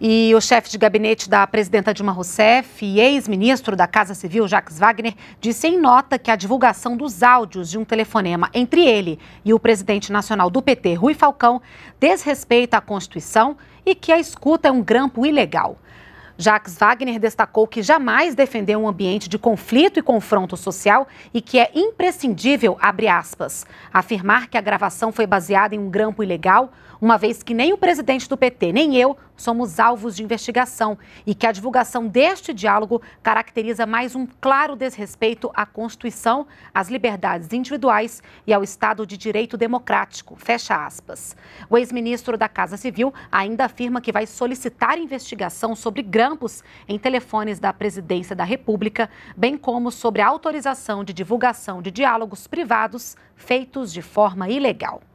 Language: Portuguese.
E o chefe de gabinete da presidenta Dilma Rousseff e ex-ministro da Casa Civil, Jacques Wagner, disse em nota que a divulgação dos áudios de um telefonema entre ele e o presidente nacional do PT, Rui Falcão, desrespeita a Constituição e que a escuta é um grampo ilegal. Jacques Wagner destacou que jamais defendeu um ambiente de conflito e confronto social e que é imprescindível, aspas, afirmar que a gravação foi baseada em um grampo ilegal, uma vez que nem o presidente do PT nem eu somos alvos de investigação e que a divulgação deste diálogo caracteriza mais um claro desrespeito à Constituição, às liberdades individuais e ao Estado de Direito Democrático. Fecha aspas. O ex-ministro da Casa Civil ainda afirma que vai solicitar investigação sobre grampo em telefones da Presidência da República, bem como sobre a autorização de divulgação de diálogos privados feitos de forma ilegal.